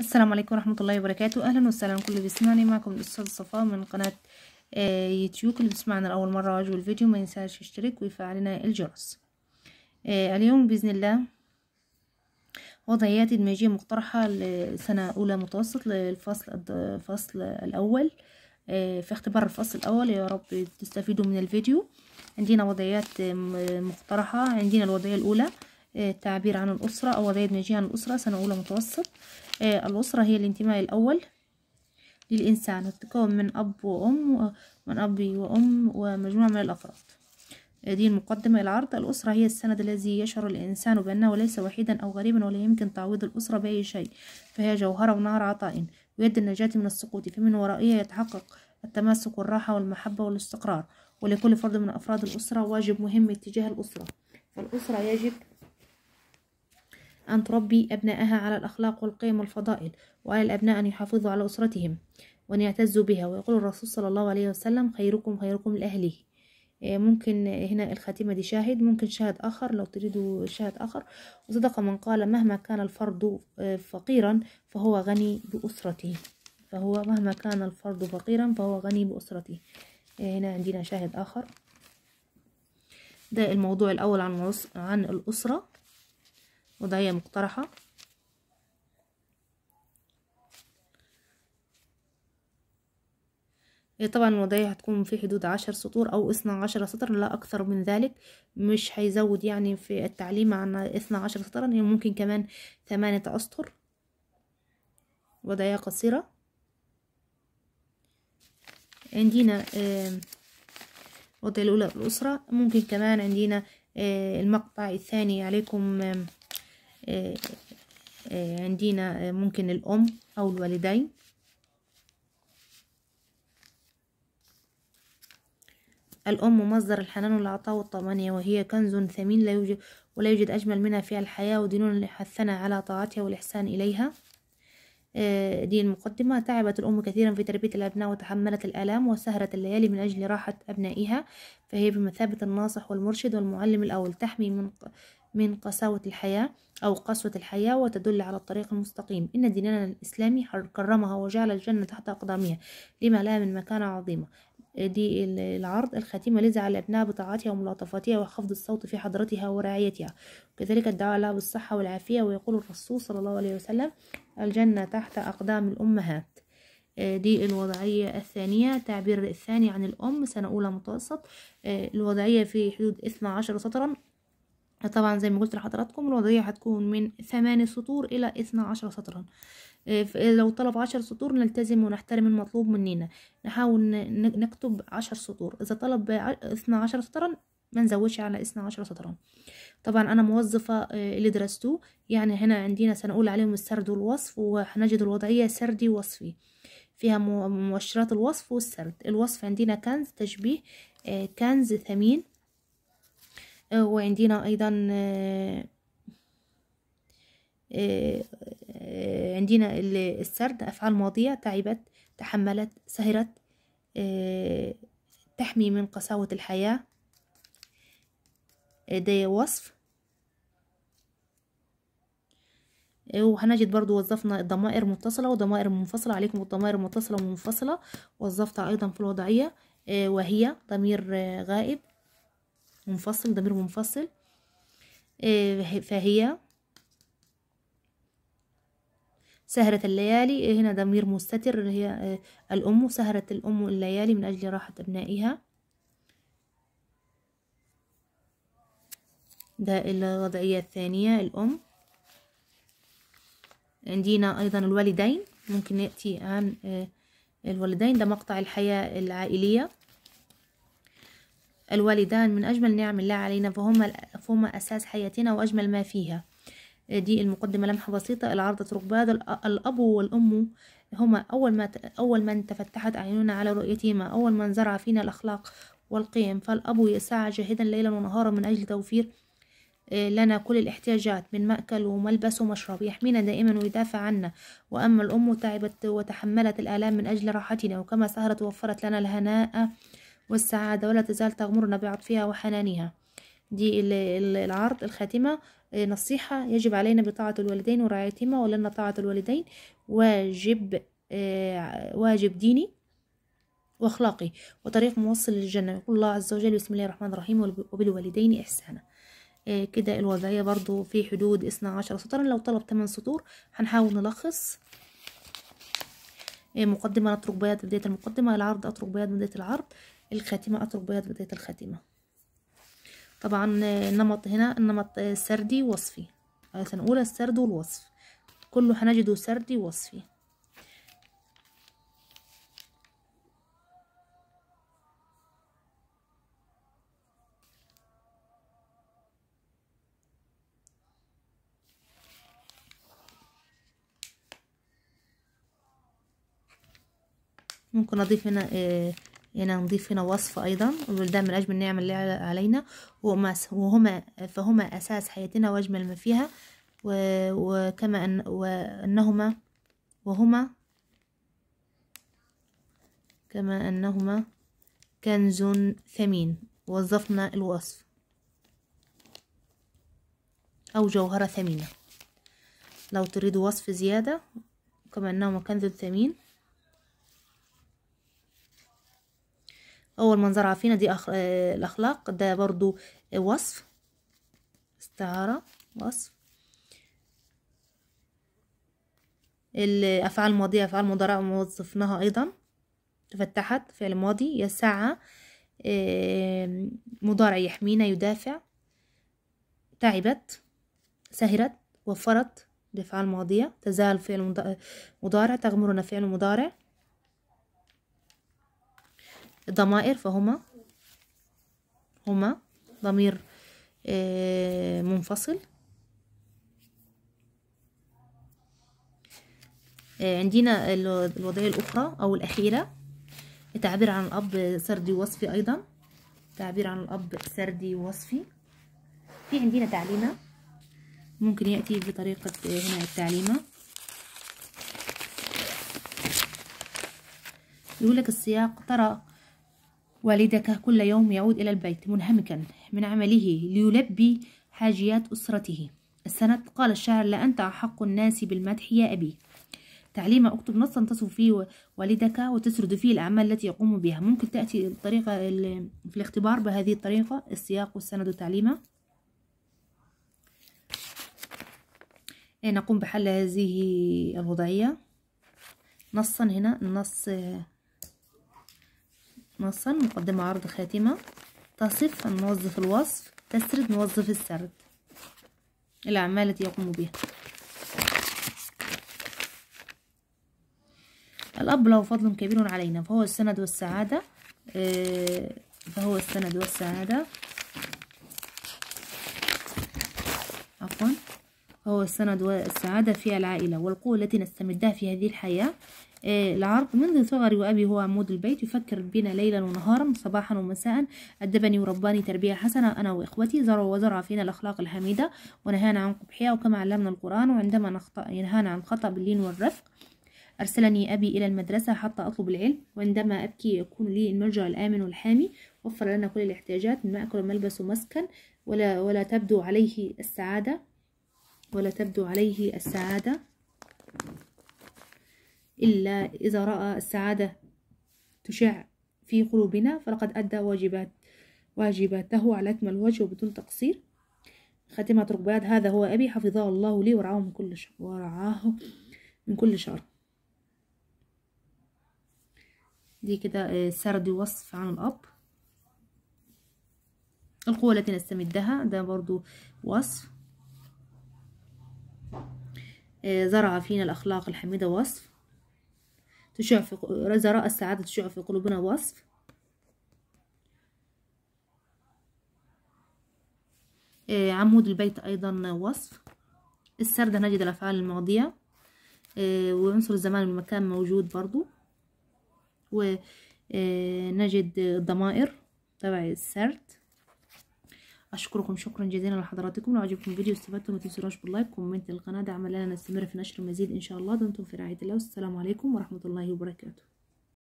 السلام عليكم ورحمة الله وبركاته أهلا وسهلا كل اللي بيسمعني معكم الأستاذ صفاء من قناة آه يوتيوب اللي بيسمعنا لأول مرة واجهوا الفيديو ما ينساش يشترك ويفعل لنا الجرس آه اليوم بإذن الله وضعيات إدماجية مقترحة لسنة أولى متوسط للفصل الفصل الأول آه في اختبار الفصل الأول يا رب تستفيدوا من الفيديو عندنا وضعيات مقترحة عندنا الوضعية الأولى آه، التعبير عن الأسرة أو وضعية ناجية عن الأسرة سنة أولى متوسط آه، الأسرة هي الانتماء الأول للإنسان تتكون من أب وأم من أب وأم ومجموعة من الأفراد آه، دي المقدمة العرض الأسرة هي السند الذي يشعر الإنسان بأنه ليس وحيدا أو غريبا ولا يمكن تعويض الأسرة بأي شيء فهي جوهرة ونهر عطاء ويد النجاة من السقوط فمن ورائها يتحقق التماسك والراحة والمحبة والاستقرار ولكل فرد من أفراد الأسرة واجب مهم اتجاه الأسرة فالأسرة يجب أن تربي أبنائها على الأخلاق والقيم والفضائل وعلى الأبناء أن يحافظوا على أسرتهم وأن يعتزوا بها ويقول الرسول صلى الله عليه وسلم خيركم خيركم لأهله آه، ممكن هنا الخاتمة دي شاهد ممكن شاهد آخر لو تريدوا شاهد آخر وصدق من قال مهما كان الفرد آه، فقيرا فهو غني بأسرته فهو مهما كان الفرد فقيرا فهو غني بأسرته آه، هنا عندنا شاهد آخر ده الموضوع الأول عن عن الأسرة وضعية مقترحة هي إيه، طبعا الوضعية هتكون في حدود عشر سطور أو اثنى عشر سطر لا أكثر من ذلك مش هيزود يعني في التعليم عن اثنى عشر سطرا هي ممكن كمان ثمانية أسطر وضعية قصيرة عندنا الوضعية الأولى بالأسرة ممكن كمان عندنا آه، المقطع الثاني عليكم آه، آه، عندنا آه، ممكن الأم أو الوالدين الأم مصدر الحنان والعطاء والطمأنينة وهي كنز ثمين لا يوجد ولا يوجد أجمل منها في الحياة ودين حثنا على طاعتها والإحسان إليها دي المقدمة تعبت الأم كثيرا في تربية الأبناء وتحملت الآلام وسهرت الليالي من أجل راحة أبنائها فهي بمثابة الناصح والمرشد والمعلم الأول تحمي من قساوة الحياة أو قسوة الحياة وتدل على الطريق المستقيم إن ديننا الإسلامي كرمها وجعل الجنة تحت أقدامها لما لها من مكانة عظيمة دي العرض الخاتمة لذا على ابنها بطاعتها وملاطفتها وخفض الصوت في حضرتها ورعايتها وكذلك الدعاء لها بالصحة والعافية ويقول الرسول صلى الله عليه وسلم الجنة تحت أقدام الأمهات دي الوضعية الثانية تعبير الثاني عن الأم سنة أولى متوسط الوضعية في حدود 12 سطرا طبعا زي ما قلت لحضراتكم الوضعية هتكون من ثمان سطور إلى اثنا عشر سطرا آه، آه، لو طلب عشر سطور نلتزم ونحترم المطلوب مننا نحاول نكتب عشر سطور إذا طلب اثنا عشر سطرا ما نزودش على اثنا عشر سطرا طبعا أنا موظفة آه، اللي درستوه يعني هنا عندنا سنقول عليهم السرد والوصف وهنجد الوضعية سردي وصفي فيها مؤشرات الوصف والسرد الوصف عندنا كنز تشبيه كنز ثمين وعندنا أيضا عندنا السرد أفعال ماضية تعبت تحملت سهرت تحمي من قساوة الحياة ده وصف وهنجد برضو وظفنا الضمائر متصلة وضمائر منفصلة عليكم الضمائر متصلة ومنفصلة وظفتها أيضا في الوضعية وهي ضمير غائب منفصل ضمير منفصل آه، فهي سهرة الليالي آه، هنا ضمير مستتر هي آه، الأم سهرت الأم الليالي من أجل راحة أبنائها ده الوضعية الثانية الأم عندنا أيضا الوالدين ممكن نأتي عن الوالدين ده مقطع الحياة العائلية الوالدان من أجمل نعم الله علينا فهما, فهما أساس حياتنا وأجمل ما فيها دي المقدمة لمحة بسيطة العرضة ركبان الأب والأم هما أول, ما أول من تفتحت أعيننا على رؤيتهما أول من زرع فينا الأخلاق والقيم فالأب يسعى جاهدا ليلا ونهارا من أجل توفير آه، لنا كل الاحتياجات من مأكل وملبس ومشرب يحمينا دائما ويدافع عنا وأما الأم تعبت وتحملت الآلام من أجل راحتنا وكما سهرت ووفرت لنا الهناء والسعادة ولا تزال تغمرنا بعطفها وحنانها دي العرض الخاتمة آه، نصيحة يجب علينا بطاعة الوالدين ورعايتهما ولنا طاعة الوالدين واجب آه، واجب ديني وأخلاقي وطريق موصل للجنة يقول الله عز وجل بسم الله الرحمن الرحيم وبالوالدين إحسانا آه، كده الوضعية برضو في حدود 12 سطرا لو طلب 8 سطور هنحاول نلخص مقدمة أترك بيض بداية المقدمة العرض أترك بيض بداية العرض الخاتمة قطر بيض بداية الخاتمة طبعا النمط هنا النمط سردي وصفي هنقول السرد والوصف كله هنجده سردي وصفي ممكن اضيف هنا آه، هنا يعني نضيف هنا وصف أيضا الولدان من أجمل النعم اللي علينا وهما, وهما فهما أساس حياتنا وأجمل ما فيها وكما أن وأنهما وهما كما أنهما كنز ثمين وظفنا الوصف أو جوهرة ثمينة لو تريد وصف زيادة كما أنهما كنز ثمين اول ما نزرع فينا دي أخ... آه الاخلاق ده برضو وصف استعارة وصف الافعال الماضية افعال مضارعة وصفناها ايضا تفتحت فعل ماضي يسعى آه مضارع يحمينا يدافع تعبت سهرت وفرت دي ماضية تزال فعل مضارع تغمرنا فعل مضارع ضمائر فهما هما ضمير آه، منفصل آه، عندنا الوضعية الأخرى أو الأخيرة تعبير عن الأب سردي ووصفي أيضا تعبير عن الأب سردي ووصفي في عندنا تعليمة ممكن يأتي بطريقة هنا التعليمة يقول لك السياق ترى والدك كل يوم يعود إلى البيت منهمكا من عمله ليلبي حاجيات أسرته السند قال الشاعر لا أنت أحق الناس بالمدح يا أبي تعليم أكتب نصا تصف فيه والدك وتسرد فيه الأعمال التي يقوم بها ممكن تأتي الطريقة في الاختبار بهذه الطريقة السياق والسند والتعليمة إيه، نقوم بحل هذه الوضعية نصا هنا النص نصا مقدمة عرض خاتمة تصف الموظف الوصف تسرد موظف السرد الأعمال التي يقوم بها الأب له فضل كبير علينا فهو السند والسعادة آه، فهو السند والسعادة عفوا فهو السند والسعادة في العائلة والقوة التي نستمدها في هذه الحياة إيه، العرض منذ صغري وأبي هو عمود البيت يفكر بنا ليلا ونهارا صباحا ومساء أدبني ورباني تربية حسنة أنا وإخوتي زرع وزرع فينا الأخلاق الحميدة ونهانا عن قبحها وكما علمنا القرآن وعندما نخطأ ينهانا عن خطأ باللين والرفق أرسلني أبي إلى المدرسة حتى أطلب العلم وعندما أبكي يكون لي الملجأ الآمن والحامي وفر لنا كل الاحتياجات من مأكل وملبس ومسكن ولا, ولا تبدو عليه السعادة ولا تبدو عليه السعادة إلا إذا رأى السعادة تشع في قلوبنا فلقد أدى واجبات واجباته على أكمل وجه وبدون تقصير خاتمة ركبات هذا هو أبي حفظه الله لي ورعاه من كل شر ورعاه من كل شر دي كده آه، سرد وصف عن الأب القوة التي نستمدها ده برضو وصف آه، زرع فينا الأخلاق الحميدة وصف تشع في زراء السعادة تشع في قلوبنا وصف إيه، عمود البيت أيضا وصف السردة نجد الأفعال الماضية إيه، وعنصر الزمان والمكان موجود برضو ونجد إيه، الضمائر تبع السرد اشكركم شكرا جزيلا لحضراتكم لو عجبكم الفيديو استفدتم ما تنسوش باللايك كومنت القناه دعم لنا نستمر في نشر المزيد ان شاء الله دمتم في رعايه الله والسلام عليكم ورحمه الله وبركاته